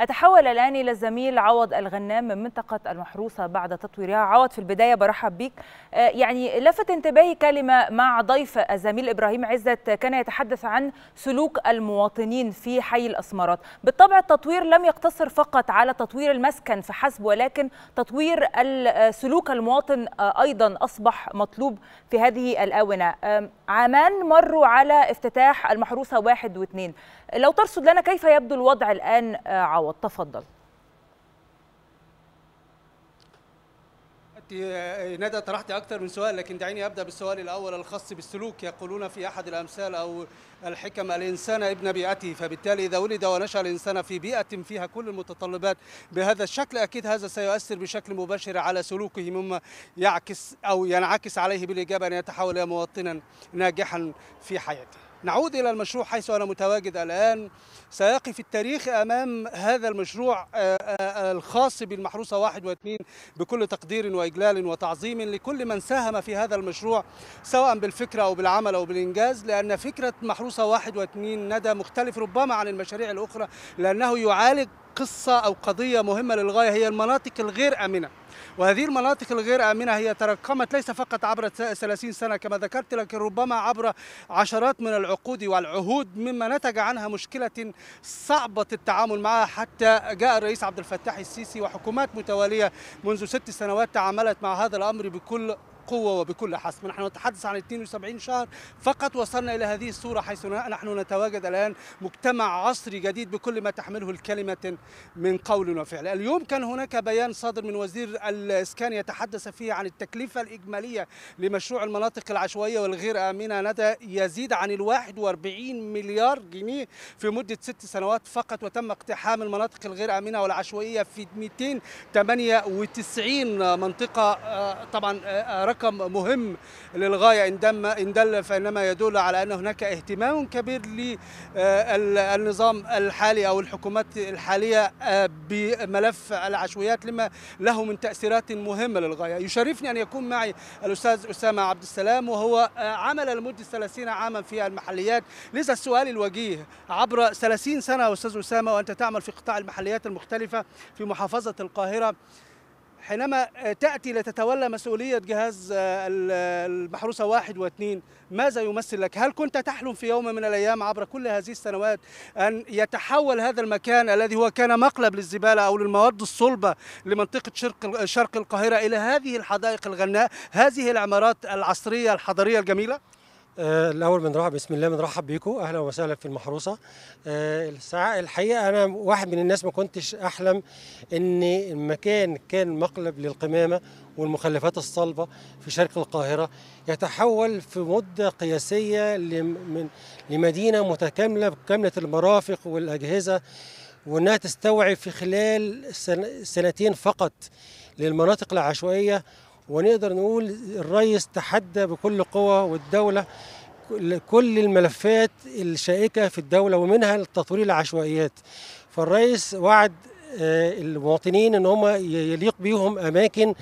أتحول الآن إلى الزميل عوض الغنام من منطقة المحروسة بعد تطويرها عوض في البداية برحب بك آه، يعني لفت انتباهي كلمة مع ضيف الزميل إبراهيم عزت كان يتحدث عن سلوك المواطنين في حي الأسمرات بالطبع التطوير لم يقتصر فقط على تطوير المسكن فحسب ولكن تطوير آه، سلوك المواطن آه، أيضا أصبح مطلوب في هذه الآونة عامان مروا على افتتاح المحروسة واحد واثنين لو ترصد لنا كيف يبدو الوضع الآن عوض التعوض تفضل آه، ندى طرحت اكثر من سؤال لكن دعيني ابدا بالسؤال الاول الخاص بالسلوك يقولون في احد الامثال او الحكم الانسان ابن بيئته فبالتالي اذا ولد ونشا الانسان في بيئه فيها كل المتطلبات بهذا الشكل اكيد هذا سيؤثر بشكل مباشر على سلوكه مما يعكس او ينعكس عليه بالاجابه ان يتحول الى مواطنا ناجحا في حياته نعود إلى المشروع حيث أنا متواجد الآن سيقف التاريخ أمام هذا المشروع آه، آه، آه، الخاص بالمحروسة واحد واثنين بكل تقدير وإجلال وتعظيم لكل من ساهم في هذا المشروع سواء بالفكرة أو بالعمل أو بالإنجاز لأن فكرة محروسة واحد واثنين ندى مختلف ربما عن المشاريع الأخرى لأنه يعالج قصة أو قضية مهمة للغاية هي المناطق الغير آمنة وهذه المناطق الغير آمنة هي تراكمت ليس فقط عبر 30 سنة كما ذكرت لكن ربما عبر عشرات من العقود والعهود مما نتج عنها مشكلة صعبة التعامل معها حتى جاء الرئيس عبد الفتاح السيسي وحكومات متوالية منذ ست سنوات تعاملت مع هذا الأمر بكل بقوة وبكل حسم نحن نتحدث عن 72 شهر فقط وصلنا إلى هذه الصورة حيث نحن نتواجد الآن مجتمع عصري جديد بكل ما تحمله الكلمة من قول وفعل اليوم كان هناك بيان صادر من وزير الإسكان يتحدث فيه عن التكلفة الإجمالية لمشروع المناطق العشوائية والغير آمنة ندى يزيد عن ال 41 مليار جنيه في مدة ست سنوات فقط وتم اقتحام المناطق الغير آمنة والعشوائية في 298 منطقة آه، طبعا آه، آه، رقم رقم مهم للغاية إن دم إن دل فإنما يدل على أن هناك اهتمام كبير للنظام الحالي أو الحكومات الحالية آه، بملف العشويات لما له من تأثيرات مهمة للغاية يشرفني أن يكون معي الأستاذ أسامة عبد السلام وهو آه، عمل لمدة 30 عاما في المحليات لذا السؤال الوجيه عبر 30 سنة أستاذ أسامة وأنت تعمل في قطاع المحليات المختلفة في محافظة القاهرة حينما آه، تأتي لتتولى مسؤولية جهاز آه، المحروسة واحد واثنين ماذا يمثل لك؟ هل كنت تحلم في يوم من الأيام عبر كل هذه السنوات أن يتحول هذا المكان الذي هو كان مقلب للزبالة أو للمواد الصلبة لمنطقة شرق, شرق القاهرة إلى هذه الحدائق الغناء هذه العمارات العصرية الحضرية الجميلة؟ آه، الاول بنرحب بسم الله بنرحب بيكم اهلا وسهلا في المحروسه آه، الساعه الحقيقه انا واحد من الناس ما كنتش احلم ان المكان كان مقلب للقمامه والمخلفات الصلبه في شرق القاهره يتحول في مده قياسيه لمدينه متكامله بكامله المرافق والاجهزه وانها تستوعب في خلال سنتين فقط للمناطق العشوائيه ونقدر نقول الريس تحدى بكل قوة والدولة كل الملفات الشائكة في الدولة ومنها التطوير العشوائيات فالرئيس وعد آه، المواطنين ان هم يليق بيهم اماكن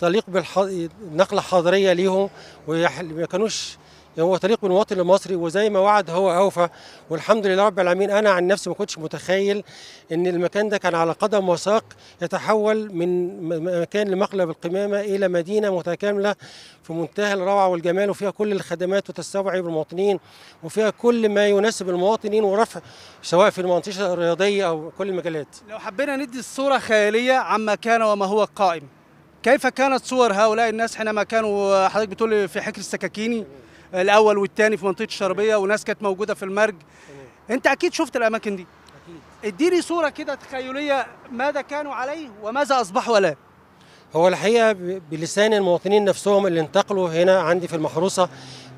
تليق بالنقله الحضريه ليهم وما كانوش هو طريق من وطن لمصري وزي ما وعد هو اوفى والحمد لله رب العالمين انا عن نفسي ما كنتش متخيل ان المكان ده كان على قدم وساق يتحول من مكان لمقلب القمامه الى مدينه متكامله في منتهى الروعه والجمال وفيها كل الخدمات وتستوعب المواطنين وفيها كل ما يناسب المواطنين ورفع سواء في المنطقه الرياضيه او كل المجالات. لو حبينا ندي الصوره خياليه عما كان وما هو قائم كيف كانت صور هؤلاء الناس حينما كانوا حضرتك بتقول في حكر السكاكيني؟ الاول والثاني في منطقه الشربيه وناس كانت موجوده في المرج انت اكيد شفت الاماكن دي اكيد اديني صوره كده تخيليه ماذا كانوا عليه وماذا اصبحوا الان هو الحقيقه بلسان المواطنين نفسهم اللي انتقلوا هنا عندي في المحروسه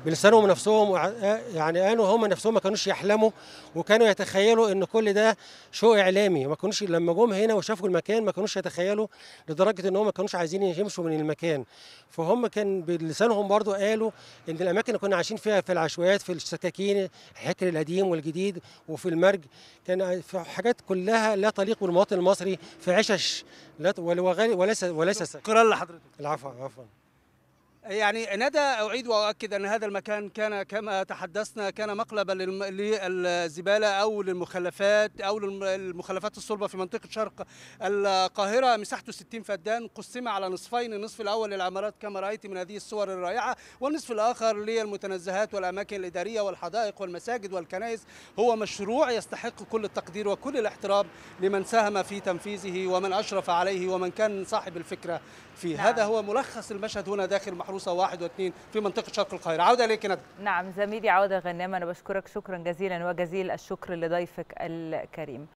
بلسانهم نفسهم آه، يعني قالوا هم نفسهم ما كانوش يحلموا وكانوا يتخيلوا ان كل ده شو اعلامي ما كانوش لما جم هنا وشافوا المكان ما كانوش يتخيلوا لدرجه ان هم ما كانوش عايزين يمشوا من المكان فهم كان بلسانهم برضو قالوا ان الاماكن اللي كنا عايشين فيها في العشوائيات في السكاكين الحكر القديم والجديد وفي المرج كان في حاجات كلها لا تليق بالمواطن المصري في عشش لا وليس وليس شكرا لحضرتك العفو عفوا يعني ندى أعيد وأؤكد أن هذا المكان كان كما تحدثنا كان مقلبا للزبالة أو للمخلفات أو للمخلفات الصلبة في منطقة شرق القاهرة مساحته 60 فدان قسم على نصفين النصف الأول للعمارات كما رأيت من هذه الصور الرائعة والنصف الآخر للمتنزهات والأماكن الإدارية والحدائق والمساجد والكنائس هو مشروع يستحق كل التقدير وكل الاحترام لمن ساهم في تنفيذه ومن أشرف عليه ومن كان صاحب الفكرة فيه نعم. هذا هو ملخص المشهد هنا داخل محروف. محروسه واحد واثنين في منطقه شرق القاهره عوده اليك ندى نعم زميلي عوده غنام انا بشكرك شكرا جزيلا وجزيل الشكر لضيفك الكريم